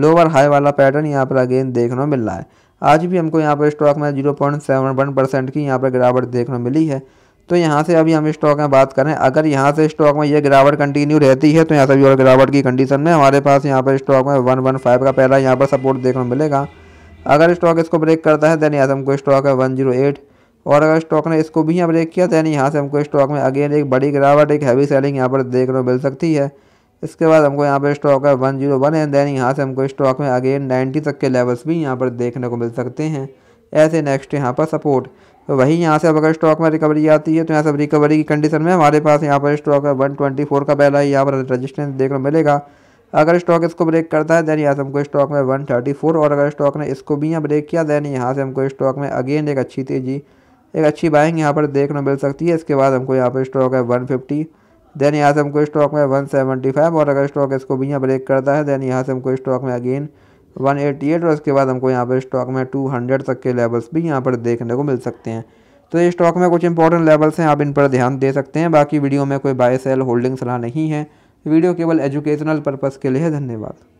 lower high वाला pattern यहाँ पर अगेन देखने मिल रहा है आज भी हमको यहाँ पर स्टॉक में zero point seven one percent की यहाँ पर गिरावट देखने मिली है तो यहाँ से अभी हम स्टॉक में बात करें अगर यहाँ से स्टॉक में ये गिरावट कंटिन्यू रहती है तो यहाँ से भी और गिरावट की कंडीशन में हमारे पास यहाँ पर स्टॉक में वन वन फाइव का पहला यहाँ पर सपोर्ट देखने को मिलेगा अगर स्टॉक इसको ब्रेक करता है देन यहाँ से हमको स्टॉक है वन जीरो एट और अगर स्टॉक ने इसको भी यहाँ ब्रेक किया देन यहाँ से हमको स्टॉक में अगेन एक बड़ी गिरावट एक हैवी सेलिंग यहाँ पर देखने मिल सकती है इसके बाद हमको यहाँ पर स्टॉक है one zero one and then यहाँ से हमको स्टॉक में अगेन नाइन्टी तक के लेवल्स भी यहाँ पर देखने को मिल सकते हैं ऐसे नेक्स्ट यहाँ पर सपोर्ट तो वही यहाँ से अब अगर स्टॉक में रिकवरी आती है तो यहाँ से रिकवरी की कंडीशन में हमारे पास यहाँ पर स्टॉक है वन ट्वेंटी फोर का पहला यहाँ पर रजिस्टेंस देखने को मिलेगा अगर स्टॉक इसको ब्रेक करता है देन यहाँ से हमको स्टॉक में वन थर्टी फोर और अगर स्टॉक ने इसको भी यहाँ ब्रेक किया देन यहाँ से हमको स्टॉक में अगेन एक अच्छी तेज़ी एक अच्छी बाइंग यहाँ पर देखने को मिल सकती है इसके बाद हमको यहाँ पर स्टॉक है वन फिफ्टी देन यहाँ से हमको स्टॉक में वन सेवेंटी फाइव और अगर स्टॉक इसको भी यहाँ ब्रेक करता है देन यहाँ से हमको स्टॉक में अगेन वन एटी एट और उसके बाद हमको यहाँ पर स्टॉक में टू हंड्रेड तक के लेवल्स भी यहाँ पर देखने को मिल सकते हैं तो ये स्टॉक में कुछ इंपॉर्टेंट लेवल्स हैं आप इन पर ध्यान दे सकते हैं बाकी वीडियो में कोई बाय सेल होल्डिंग सलाह नहीं है वीडियो केवल एजुकेशनल पर्पज़ के लिए धन्यवाद